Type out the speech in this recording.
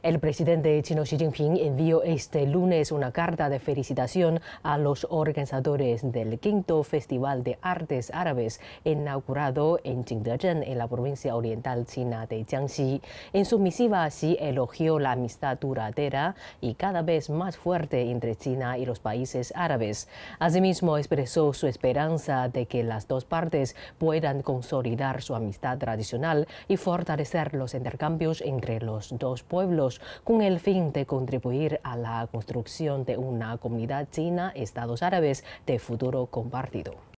El presidente chino Xi Jinping envió este lunes una carta de felicitación a los organizadores del quinto Festival de Artes Árabes inaugurado en Jingdezhen, en la provincia oriental china de Jiangxi. En su misiva, así elogió la amistad duradera y cada vez más fuerte entre China y los países árabes. Asimismo, expresó su esperanza de que las dos partes puedan consolidar su amistad tradicional y fortalecer los intercambios entre los dos pueblos con el fin de contribuir a la construcción de una comunidad china-Estados Árabes de futuro compartido.